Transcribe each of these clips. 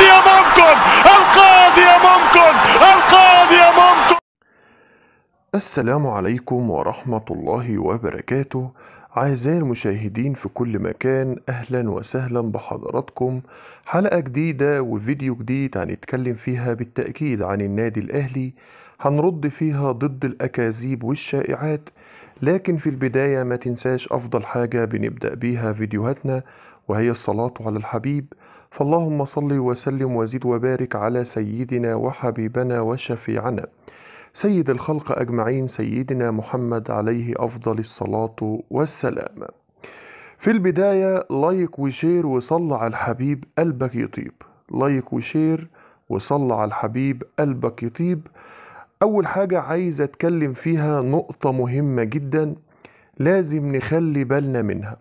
القاضي أمامكم القاضي أمامكم القاضي أمامكم السلام عليكم ورحمة الله وبركاته أعزائي المشاهدين في كل مكان أهلا وسهلا بحضراتكم حلقة جديدة وفيديو جديد هنتكلم فيها بالتأكيد عن النادي الأهلي هنرد فيها ضد الأكاذيب والشائعات لكن في البداية ما تنساش أفضل حاجة بنبدأ بيها فيديوهاتنا وهي الصلاة على الحبيب فاللهم صل وسلم وزد وبارك على سيدنا وحبيبنا وشفيعنا سيد الخلق أجمعين سيدنا محمد عليه أفضل الصلاة والسلام في البداية لايك وشير وصل على الحبيب قلبك يطيب لايك وشير وصل على الحبيب قلبك يطيب أول حاجة عايز أتكلم فيها نقطة مهمة جدا لازم نخلي بالنا منها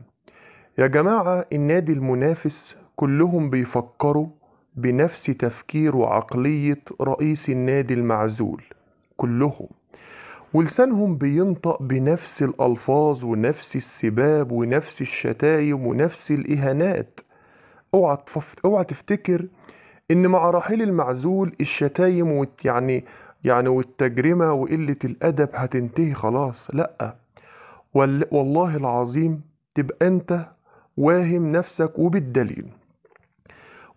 يا جماعة النادي المنافس كلهم بيفكروا بنفس تفكير وعقلية رئيس النادي المعزول كلهم ولسانهم بينطق بنفس الألفاظ ونفس السباب ونفس الشتايم ونفس الإهانات اوعى اوعى تفتكر ان مع رحيل المعزول الشتايم وت يعني يعني والتجرمة وقلة الأدب هتنتهي خلاص لأ والله العظيم تبقى أنت واهم نفسك وبالدليل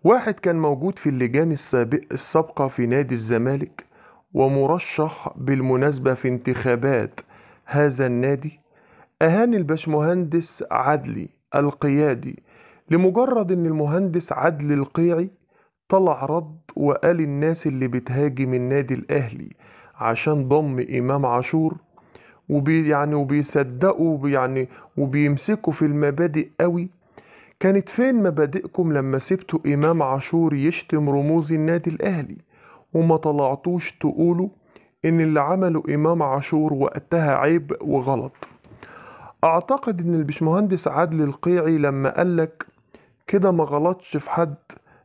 واحد كان موجود في اللجان السابق السابقة في نادي الزمالك ومرشح بالمناسبة في انتخابات هذا النادي أهان الباشمهندس عدلي القيادي لمجرد أن المهندس عدلي القيعي طلع رد وقال الناس اللي بتهاجم النادي الأهلي عشان ضم إمام عاشور وبي يعني وبيصدقوا يعني وبيمسكوا في المبادئ قوي كانت فين مبادئكم لما سبتوا إمام عاشور يشتم رموز النادي الأهلي وما طلعتوش تقولوا إن اللي عمله إمام عاشور وقتها عيب وغلط أعتقد إن البشمهندس عادل القيعي لما قالك كده ما غلطش في حد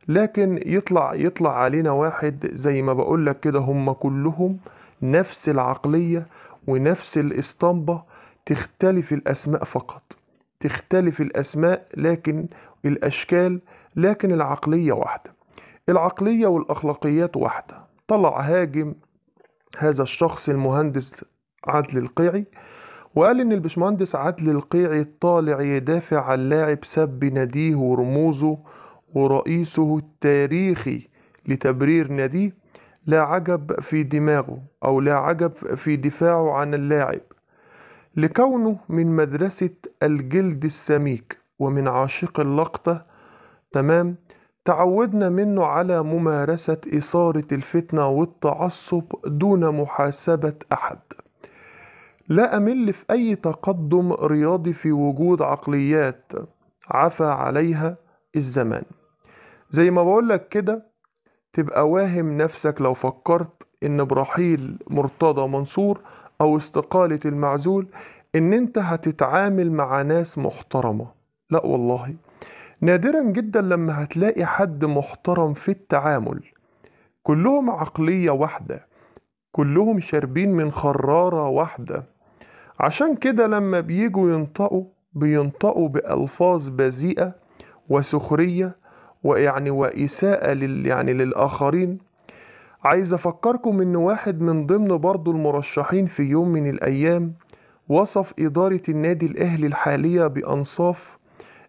لكن يطلع يطلع علينا واحد زي ما بقولك كده هم كلهم نفس العقلية ونفس الإسطمبة تختلف الأسماء فقط تختلف الأسماء لكن الأشكال لكن العقلية واحدة العقلية والأخلاقيات واحدة طلع هاجم هذا الشخص المهندس عدل القيعي وقال إن البشمهندس عدل القيعي طالع يدافع عن لاعب سب ناديه ورموزه ورئيسه التاريخي لتبرير ناديه لا عجب في دماغه أو لا عجب في دفاعه عن اللاعب لكونه من مدرسة الجلد السميك ومن عاشق اللقطة تمام تعودنا منه على ممارسة إثارة الفتنة والتعصب دون محاسبة أحد لا أمل في أي تقدم رياضي في وجود عقليات عفى عليها الزمان زي ما بقولك كده تبقى واهم نفسك لو فكرت إن برحيل مرتضى منصور أو استقالة المعزول إن أنت هتتعامل مع ناس محترمة لا والله نادرا جدا لما هتلاقي حد محترم في التعامل كلهم عقلية واحدة كلهم شاربين من خرارة واحدة عشان كده لما بيجوا ينطقوا بينطقوا بألفاظ بذيئة وسخرية ويعني وإساءة لل يعني للآخرين عايز أفكركم إن واحد من ضمن برضو المرشحين في يوم من الأيام وصف إدارة النادي الأهلي الحالية بأنصاف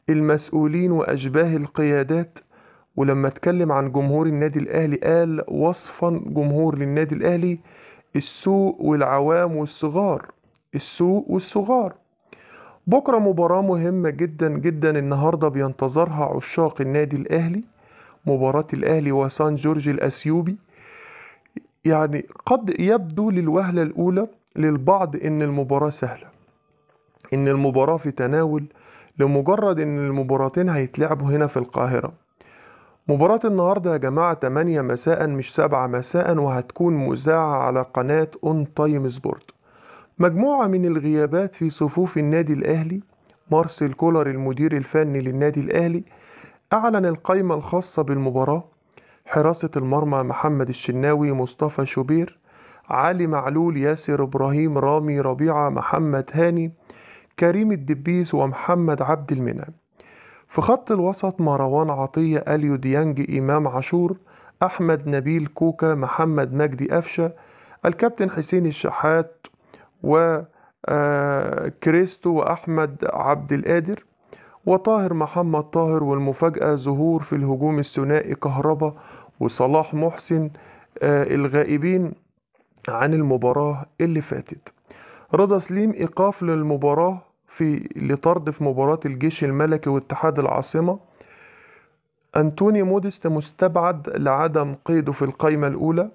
المسؤولين وأشباه القيادات ولما اتكلم عن جمهور النادي الأهلي قال وصفا جمهور للنادي الأهلي السوء والعوام والصغار السوء والصغار بكرة مباراة مهمة جدا جدا النهاردة بينتظرها عشاق النادي الأهلي مباراة الأهلي وسان جورج الأثيوبي يعني قد يبدو للوهلة الأولى للبعض إن المباراة سهلة إن المباراة في تناول لمجرد إن المباراتين هيتلعبوا هنا في القاهرة مباراة النهاردة يا جماعة 8 مساء مش 7 مساء وهتكون مذاعة على قناة اون تايم سبورت مجموعة من الغيابات في صفوف النادي الأهلي مارسيل كولر المدير الفني للنادي الأهلي أعلن القائمة الخاصة بالمباراة حراسة المرمى محمد الشناوي مصطفى شوبير علي معلول ياسر إبراهيم رامي ربيعة محمد هاني كريم الدبيس ومحمد عبد المنعم في خط الوسط مروان عطية أليو ديانج إمام عاشور أحمد نبيل كوكا محمد مجدي أفشة الكابتن حسين الشحات و آه، كريستو وأحمد عبد القادر وطاهر محمد طاهر والمفاجأة ظهور في الهجوم الثنائي كهربا وصلاح محسن آه، الغائبين عن المباراة اللي فاتت رضا سليم إيقاف للمباراة في لطرد في مباراة الجيش الملكي واتحاد العاصمة أنتوني موديست مستبعد لعدم قيده في القايمة الأولى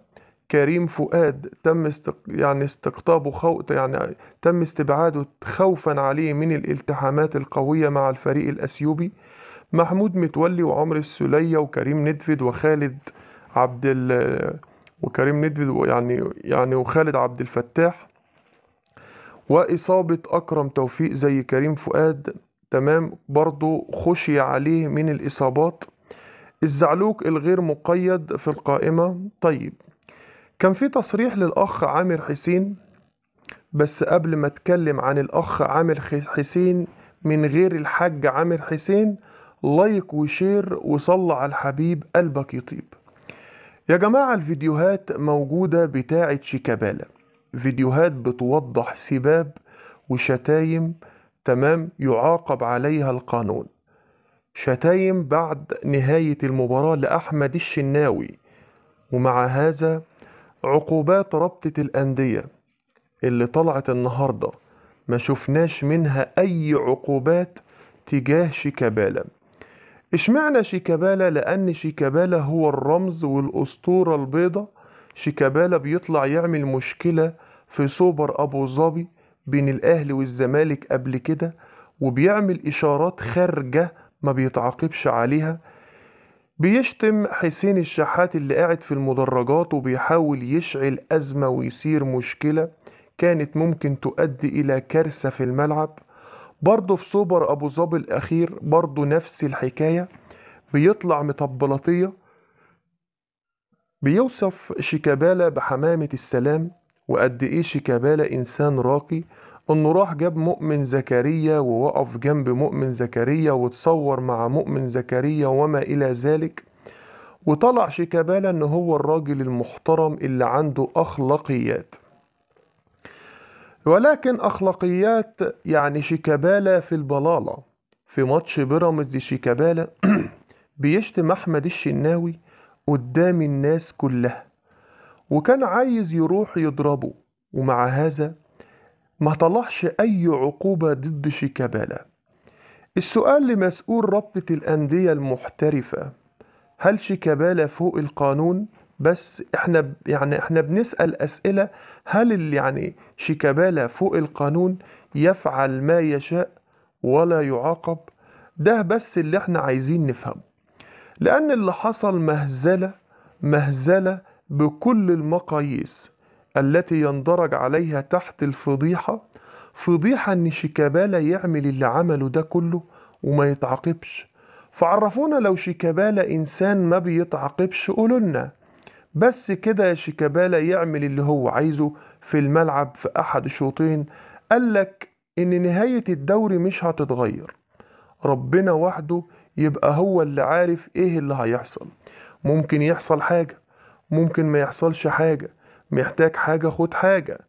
كريم فؤاد تم استق... يعني استقطابه خو... يعني تم استبعاده خوفا عليه من الالتحامات القوية مع الفريق الأثيوبي محمود متولي وعمر السولية وكريم ندفد وخالد عبد ال وكريم ندفد يعني يعني وخالد عبد الفتاح وإصابة أكرم توفيق زي كريم فؤاد تمام برضو خشي عليه من الإصابات الزعلوك الغير مقيد في القائمة طيب كان في تصريح للأخ عامر حسين بس قبل ما اتكلم عن الأخ عامر حسين من غير الحاج عامر حسين لايك وشير وصلى على الحبيب قلبك يطيب يا جماعة الفيديوهات موجودة بتاعة شيكابالا فيديوهات بتوضح سباب وشتايم تمام يعاقب عليها القانون شتايم بعد نهاية المباراة لأحمد الشناوي ومع هذا عقوبات رابطة الأندية اللي طلعت النهاردة ما شفناش منها أي عقوبات تجاه شيكابالا اشمعنى شيكابالا لان شيكابالا هو الرمز والاسطورة البيضة شيكابالا بيطلع يعمل مشكلة في سوبر ابو ظبي بين الاهلي والزمالك قبل كده وبيعمل اشارات خارجة ما بيتعاقبش عليها بيشتم حسين الشحات اللي قاعد في المدرجات وبيحاول يشعل أزمة ويثير مشكلة كانت ممكن تؤدي إلى كارثة في الملعب برضه في سوبر ابو ظبي الاخير برضه نفس الحكايه بيطلع مطبلاطيه بيوصف شيكابالا بحمامه السلام وقد ايه شيكابالا انسان راقي انه راح جاب مؤمن زكريا ووقف جنب مؤمن زكريا وتصور مع مؤمن زكريا وما الى ذلك وطلع شيكابالا ان هو الراجل المحترم اللي عنده اخلاقيات ولكن أخلاقيات يعني شيكابالا في البلالة في ماتش بيراميدز شيكابالا بيشتم أحمد الشناوي قدام الناس كلها وكان عايز يروح يضربه ومع هذا ما طلعش أي عقوبة ضد شيكابالا السؤال لمسؤول رابطة الأندية المحترفة هل شيكابالا فوق القانون؟ بس احنا يعني احنا بنسال اسئله هل يعني شيكابالا فوق القانون يفعل ما يشاء ولا يعاقب ده بس اللي احنا عايزين نفهمه لان اللي حصل مهزله مهزله بكل المقاييس التي يندرج عليها تحت الفضيحه فضيحه ان شيكابالا يعمل اللي عمله ده كله وما يتعاقبش فعرفونا لو شيكابالا انسان ما بيتعاقبش قولوا بس كده شيكابالا يعمل اللي هو عايزه في الملعب في أحد الشوطين قالك إن نهاية الدوري مش هتتغير ربنا وحده يبقى هو اللي عارف إيه اللي هيحصل ممكن يحصل حاجة ممكن ما يحصلش حاجة محتاج حاجة خد حاجة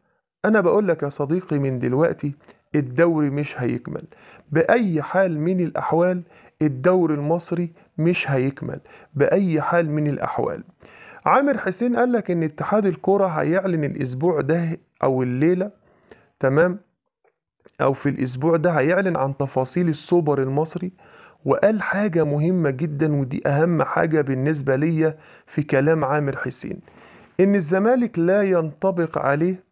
أنا بقولك يا صديقي من دلوقتي الدوري مش هيكمل بأي حال من الأحوال الدوري المصري مش هيكمل بأي حال من الأحوال عامر حسين قال لك ان اتحاد الكوره هيعلن الاسبوع ده او الليله تمام او في الاسبوع ده هيعلن عن تفاصيل السوبر المصري وقال حاجه مهمه جدا ودي اهم حاجه بالنسبه ليا في كلام عامر حسين ان الزمالك لا ينطبق عليه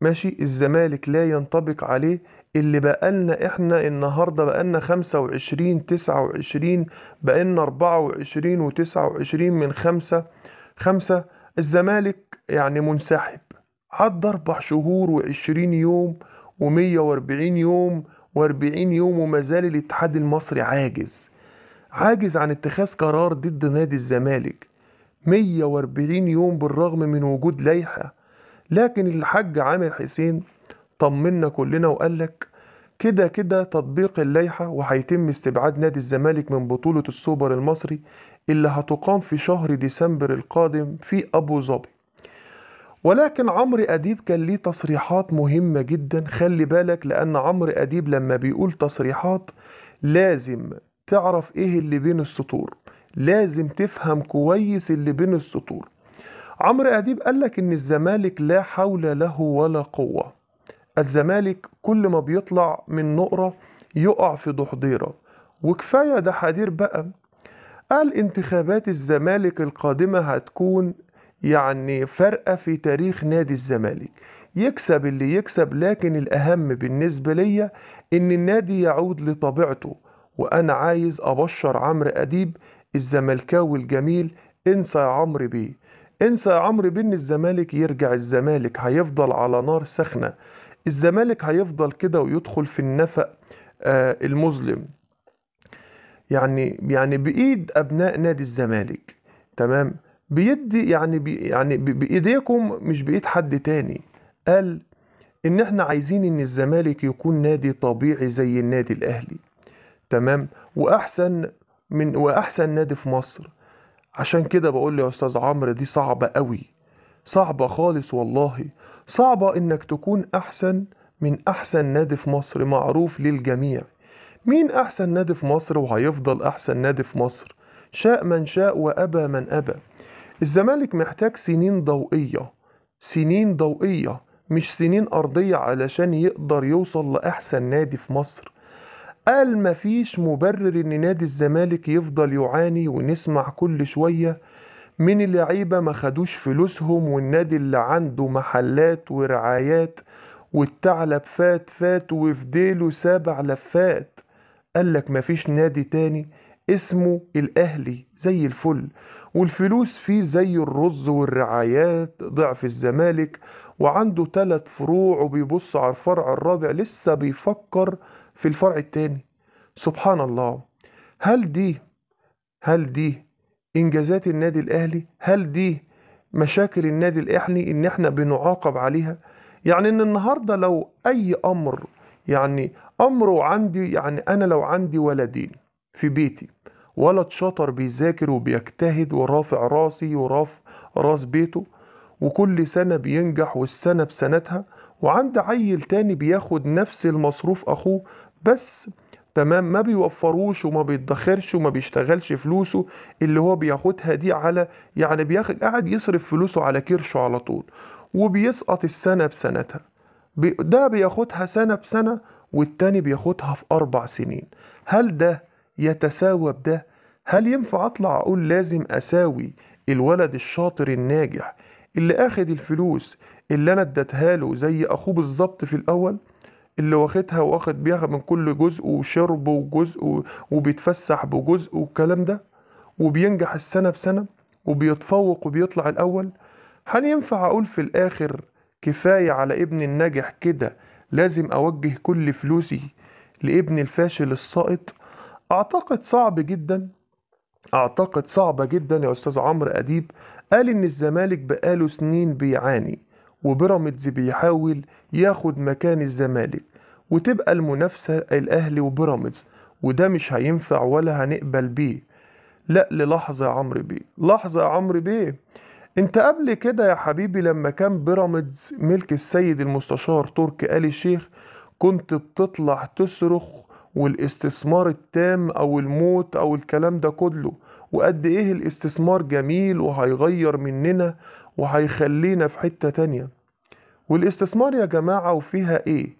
ماشي الزمالك لا ينطبق عليه اللي بقالنا احنا النهارده بقالنا 25 29 بقالنا 24 و29 من 5 5 الزمالك يعني منسحب عدى اربع شهور و20 يوم و140 يوم و40 يوم وما زال الاتحاد المصري عاجز عاجز عن اتخاذ قرار ضد نادي الزمالك 140 يوم بالرغم من وجود لائحه لكن الحاج عامر حسين طمنا كلنا وقال لك كده كده تطبيق اللائحة وهيتم استبعاد نادي الزمالك من بطولة السوبر المصري اللي هتقام في شهر ديسمبر القادم في أبو ظبي ولكن عمرو أديب كان ليه تصريحات مهمة جدا خلي بالك لأن عمرو أديب لما بيقول تصريحات لازم تعرف إيه اللي بين السطور لازم تفهم كويس اللي بين السطور عمرو أديب قال لك إن الزمالك لا حول له ولا قوة الزمالك كل ما بيطلع من نقرة يقع في ضحضيرة وكفاية ده حدير بقى قال انتخابات الزمالك القادمة هتكون يعني فرقة في تاريخ نادي الزمالك يكسب اللي يكسب لكن الأهم بالنسبة ليا إن النادي يعود لطبيعته وأنا عايز أبشر عمرو أديب الزملكاوي الجميل انسى يا عمرو بيه انسى يا عمرو بن الزمالك يرجع الزمالك هيفضل على نار سخنه الزمالك هيفضل كده ويدخل في النفق آه، المظلم يعني يعني بايد ابناء نادي الزمالك تمام بيدي يعني بي يعني بايديكم مش بايد حد تاني قال ان احنا عايزين ان الزمالك يكون نادي طبيعي زي النادي الاهلي تمام واحسن من واحسن نادي في مصر عشان كده بقول يا استاذ عمرو دي صعبه قوي صعبه خالص والله صعبه انك تكون احسن من احسن نادي في مصر معروف للجميع مين احسن نادي في مصر وهيفضل احسن نادي في مصر شاء من شاء وابى من ابى الزمالك محتاج سنين ضوئيه سنين ضوئيه مش سنين ارضيه علشان يقدر يوصل لاحسن نادي في مصر قال مفيش مبرر ان نادي الزمالك يفضل يعاني ونسمع كل شوية من اللعيبة ما خدوش فلوسهم والنادي اللي عنده محلات ورعايات والتعلب فات فات وفديله ديله سبع لفات قالك مفيش نادي تاني اسمه الأهلي زي الفل والفلوس فيه زي الرز والرعايات ضعف الزمالك وعنده تلت فروع وبيبص على الفرع الرابع لسه بيفكر في الفرع الثاني سبحان الله هل دي هل دي انجازات النادي الاهلي هل دي مشاكل النادي الاهلي ان احنا بنعاقب عليها يعني ان النهارده لو اي امر يعني امره عندي يعني انا لو عندي ولدين في بيتي ولد شاطر بيذاكر وبيجتهد ورافع راسي ورافع راس بيته وكل سنة بينجح والسنة بسنتها وعند عيل تاني بياخد نفس المصروف أخوه بس تمام ما بيوفروش وما بيدخرش وما بيشتغلش فلوسه اللي هو بياخدها دي على يعني بياخد قاعد يصرف فلوسه على كرشه على طول وبيسقط السنة بسنتها ده بياخدها سنة بسنة والتاني بياخدها في أربع سنين هل ده يتساوى بده؟ هل ينفع أطلع أقول لازم أساوي الولد الشاطر الناجح اللي أخد الفلوس اللي أنا اديتها له زي أخوه بالظبط في الأول؟ اللي واخدها واخد بيها من كل جزء وشرب وجزء وبيتفسح بجزء والكلام ده وبينجح السنة بسنة وبيتفوق وبيطلع الأول هل ينفع أقول في الآخر كفاية على ابن الناجح كده لازم أوجه كل فلوسي لابن الفاشل الساقط أعتقد صعب جدا أعتقد صعبة جدا يا أستاذ عمرو أديب قال إن الزمالك بقاله سنين بيعاني وبيراميدز بيحاول ياخد مكان الزمالك وتبقى المنافسة الأهلي وبيراميدز وده مش هينفع ولا هنقبل بيه لا للحظة يا عمرو بيه لحظة يا عمرو بيه انت قبل كده يا حبيبي لما كان بيراميدز ملك السيد المستشار تركي آل الشيخ كنت بتطلع تصرخ والاستثمار التام او الموت او الكلام ده كله وقد ايه الاستثمار جميل وهيغير مننا وهيخلينا في حتة تانية والاستثمار يا جماعة وفيها ايه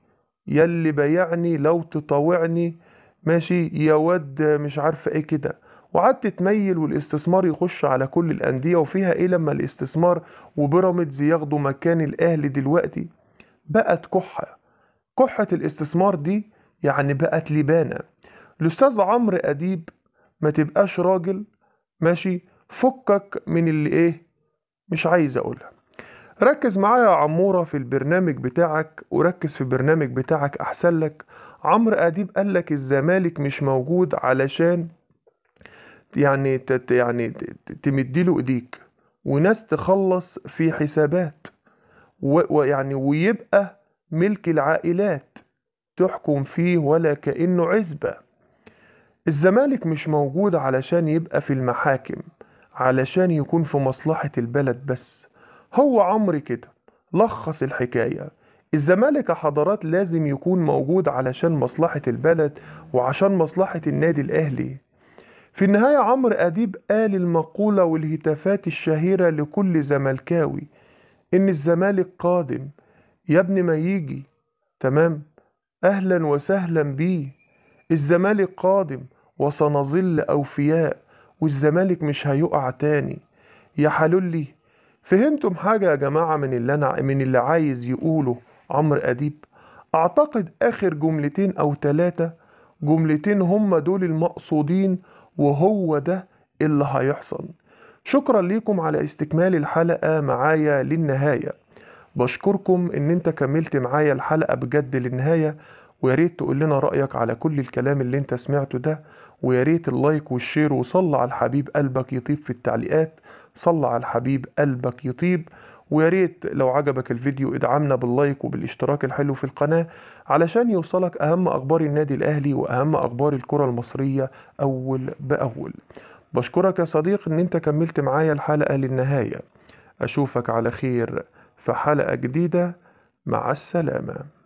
يلي بيعني لو تطاوعني ماشي يا واد مش عارفة ايه كده وقعدت تميل والاستثمار يخش على كل الأندية وفيها ايه لما الاستثمار وبيراميدز ياخدوا مكان الأهلي دلوقتي بقت كحة كحة الاستثمار دي يعني بقت لبانة الأستاذ عمرو أديب ما تبقاش راجل ماشي فكك من اللي ايه مش عايز اقولها ركز معايا يا عمورة في البرنامج بتاعك وركز في البرنامج بتاعك أحسن لك عمرو أديب قال لك الزمالك مش موجود علشان يعني تت يعني له إيديك وناس تخلص في حسابات ويعني ويبقى ملك العائلات تحكم فيه ولا كأنه عزبة الزمالك مش موجود علشان يبقى في المحاكم علشان يكون في مصلحة البلد بس هو عمرو كده لخص الحكاية الزمالك حضرات لازم يكون موجود علشان مصلحة البلد وعشان مصلحة النادي الأهلي في النهاية عمرو أديب قال المقولة والهتافات الشهيرة لكل زملكاوي إن الزمالك قادم يا ابن ما يجي تمام أهلا وسهلا بيه الزمالك قادم وسنظل أوفياء والزمالك مش هيقع تاني يا حلولي فهمتم حاجة يا جماعة من اللي أنا من اللي عايز يقوله عمرو أديب أعتقد آخر جملتين أو ثلاثة جملتين هم دول المقصودين وهو ده اللي هيحصل شكرا ليكم على استكمال الحلقة معايا للنهاية بشكركم ان انت كملت معايا الحلقة بجد للنهاية وياريت تقول لنا رأيك على كل الكلام اللي انت سمعته ده ويا ريت اللايك والشير وصل على الحبيب قلبك يطيب في التعليقات صل على الحبيب قلبك يطيب ويا ريت لو عجبك الفيديو ادعمنا باللايك وبالاشتراك الحلو في القناة علشان يوصلك أهم أخبار النادي الأهلي وأهم أخبار الكرة المصرية أول بأول بشكرك يا صديق إن أنت كملت معايا الحلقة للنهاية أشوفك على خير في حلقة جديدة مع السلامة